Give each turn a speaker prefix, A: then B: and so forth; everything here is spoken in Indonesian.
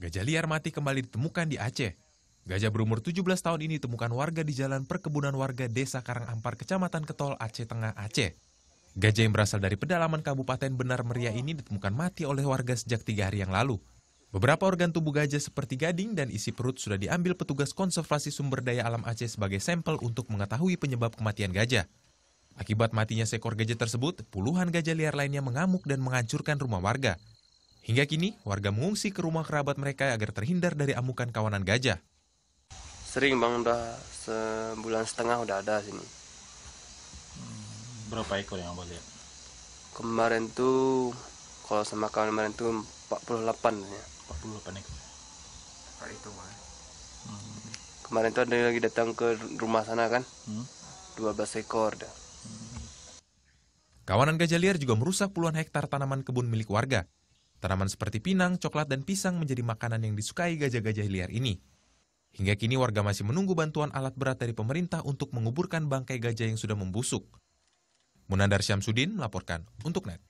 A: Gajah liar mati kembali ditemukan di Aceh. Gajah berumur 17 tahun ini ditemukan warga di jalan perkebunan warga Desa Karangampar, Kecamatan Ketol, Aceh Tengah, Aceh. Gajah yang berasal dari pedalaman Kabupaten Benar Meriah ini ditemukan mati oleh warga sejak tiga hari yang lalu. Beberapa organ tubuh gajah seperti gading dan isi perut sudah diambil petugas konservasi sumber daya alam Aceh sebagai sampel untuk mengetahui penyebab kematian gajah. Akibat matinya seekor gajah tersebut, puluhan gajah liar lainnya mengamuk dan menghancurkan rumah warga. Hingga kini, warga mengungsi ke rumah kerabat mereka agar terhindar dari amukan kawanan gajah.
B: Sering bang, udah sebulan setengah udah ada sini. Berapa ekor yang abang lihat? Kemarin tuh, kalau sama kawan kemarin tuh 48 ya. 48 ekor. Hari itu mah. Hmm. Kemarin tuh ada lagi datang ke rumah sana kan, hmm. 12 ekor dah.
A: Kawanan gajah liar juga merusak puluhan hektar tanaman kebun milik warga. Tanaman seperti pinang, coklat, dan pisang menjadi makanan yang disukai gajah-gajah liar ini. Hingga kini warga masih menunggu bantuan alat berat dari pemerintah untuk menguburkan bangkai gajah yang sudah membusuk. Munandar Syamsuddin melaporkan untuk NET.